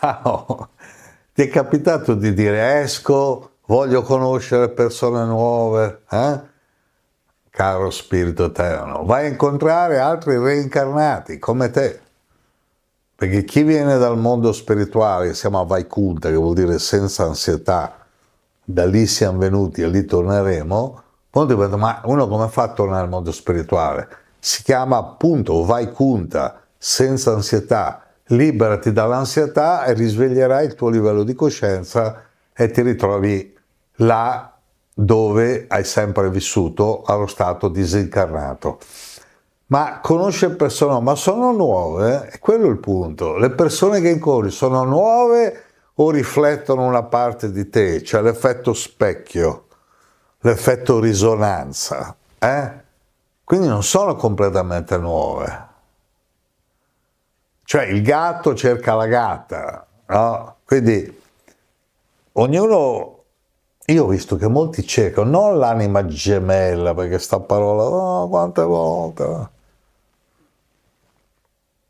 Ciao! Ti è capitato di dire esco, voglio conoscere persone nuove? Eh? Caro spirito eterno, vai a incontrare altri reincarnati come te. Perché chi viene dal mondo spirituale, siamo a Vaikunta, che vuol dire senza ansietà, da lì siamo venuti e lì torneremo, uno ma uno come fa a tornare al mondo spirituale? Si chiama appunto Vaikunta, senza ansietà, liberati dall'ansietà e risveglierai il tuo livello di coscienza e ti ritrovi là dove hai sempre vissuto allo stato disincarnato. Ma conosce persone, ma sono nuove? È quello il punto. Le persone che incontri sono nuove o riflettono una parte di te? Cioè l'effetto specchio, l'effetto risonanza. Eh? Quindi non sono completamente nuove. Cioè il gatto cerca la gatta, no? Quindi ognuno io ho visto che molti cercano non l'anima gemella, perché sta parola, oh, quante volte.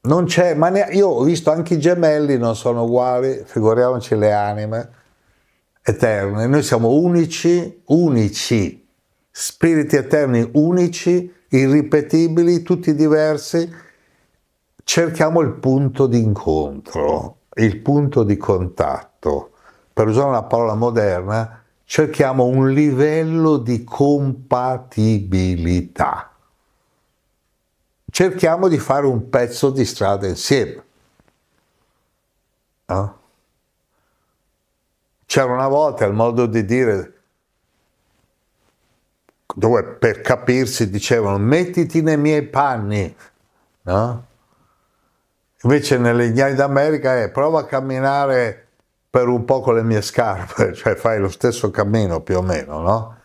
Non c'è, ma ne, io ho visto anche i gemelli non sono uguali, figuriamoci le anime eterne. Noi siamo unici, unici, spiriti eterni unici, irripetibili, tutti diversi cerchiamo il punto di incontro, il punto di contatto. Per usare una parola moderna, cerchiamo un livello di compatibilità. Cerchiamo di fare un pezzo di strada insieme. No? Ah? C'era una volta il modo di dire dove per capirsi dicevano mettiti nei miei panni, no? Invece nelle Ignani d'America è eh, prova a camminare per un po' con le mie scarpe, cioè fai lo stesso cammino più o meno, no?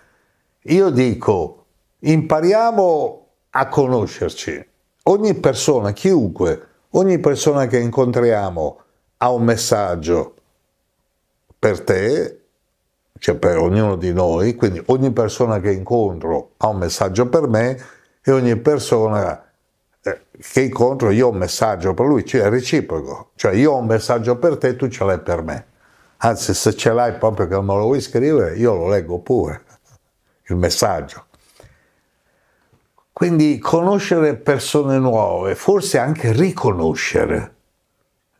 Io dico, impariamo a conoscerci. Ogni persona, chiunque, ogni persona che incontriamo ha un messaggio per te, cioè per ognuno di noi, quindi ogni persona che incontro ha un messaggio per me e ogni persona eh, che incontro io ho un messaggio per lui, cioè è reciproco, cioè io ho un messaggio per te, tu ce l'hai per me. Anzi, se ce l'hai proprio che me lo vuoi scrivere, io lo leggo pure, il messaggio. Quindi conoscere persone nuove, forse anche riconoscere.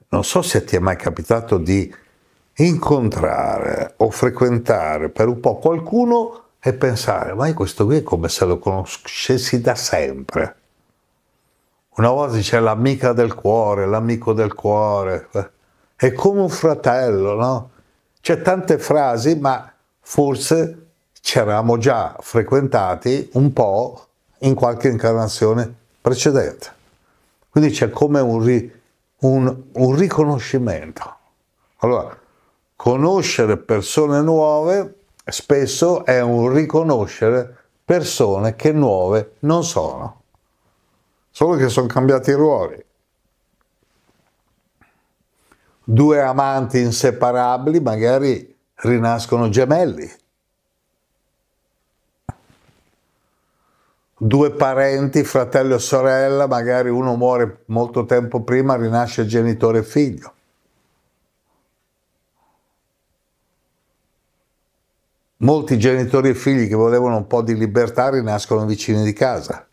Non so se ti è mai capitato di incontrare o frequentare per un po' qualcuno e pensare, ma questo qui è come se lo conoscessi da sempre una volta c'è l'amica del cuore, l'amico del cuore, è come un fratello, no? C'è tante frasi, ma forse ci eravamo già frequentati un po' in qualche incarnazione precedente. Quindi c'è come un, ri, un, un riconoscimento. Allora, conoscere persone nuove spesso è un riconoscere persone che nuove non sono solo che sono cambiati i ruoli. Due amanti inseparabili magari rinascono gemelli. Due parenti, fratello e sorella, magari uno muore molto tempo prima, rinasce genitore e figlio. Molti genitori e figli che volevano un po' di libertà rinascono vicini di casa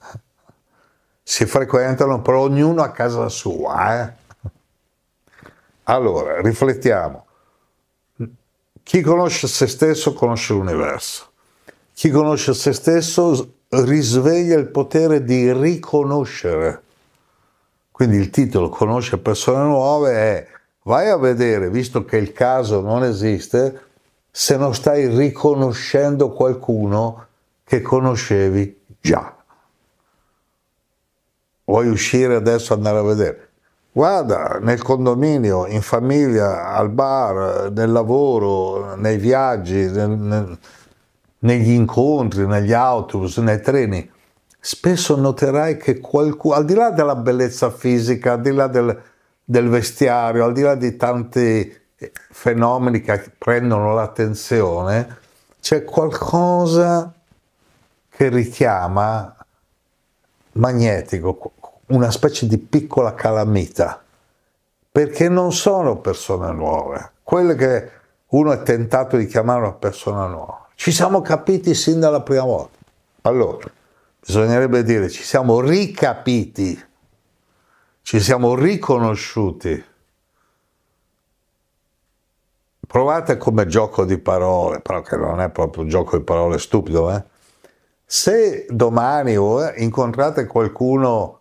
si frequentano, però ognuno a casa sua. Eh? Allora, riflettiamo. Chi conosce se stesso conosce l'universo. Chi conosce se stesso risveglia il potere di riconoscere. Quindi il titolo Conosce persone nuove è vai a vedere, visto che il caso non esiste, se non stai riconoscendo qualcuno che conoscevi già vuoi uscire adesso andare a vedere? Guarda, nel condominio, in famiglia, al bar, nel lavoro, nei viaggi, nel, nel, negli incontri, negli autobus, nei treni, spesso noterai che qualcuno, al di là della bellezza fisica, al di là del, del vestiario, al di là di tanti fenomeni che prendono l'attenzione, c'è qualcosa che richiama magnetico, una specie di piccola calamita, perché non sono persone nuove, quelle che uno è tentato di chiamare una persona nuova. Ci siamo capiti sin dalla prima volta. Allora, bisognerebbe dire ci siamo ricapiti, ci siamo riconosciuti. Provate come gioco di parole, però che non è proprio un gioco di parole stupido, eh? Se domani incontrate qualcuno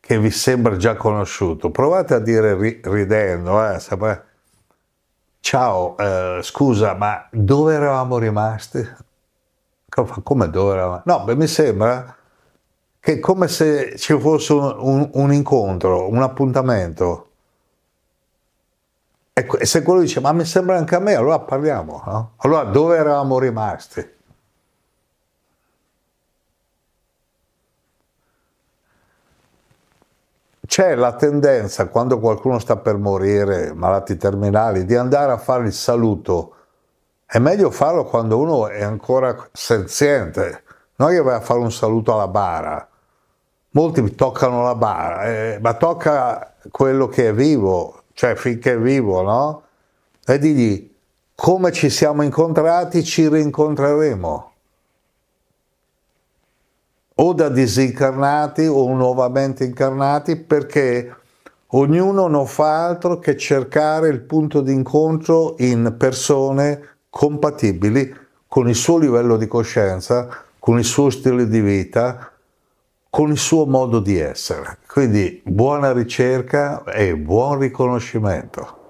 che vi sembra già conosciuto, provate a dire ri ridendo, eh, ciao, eh, scusa, ma dove eravamo rimasti? Come dove eravamo? No, beh, mi sembra che come se ci fosse un, un, un incontro, un appuntamento. Ecco, e se quello dice, ma mi sembra anche a me, allora parliamo. No? Allora dove eravamo rimasti? c'è la tendenza quando qualcuno sta per morire, malati terminali, di andare a fare il saluto. È meglio farlo quando uno è ancora senziente, non che vai a fare un saluto alla bara. Molti toccano la bara, eh, ma tocca quello che è vivo, cioè finché è vivo, no? E digli come ci siamo incontrati, ci rincontreremo o da disincarnati o nuovamente incarnati perché ognuno non fa altro che cercare il punto d'incontro in persone compatibili con il suo livello di coscienza, con il suo stile di vita, con il suo modo di essere. Quindi buona ricerca e buon riconoscimento.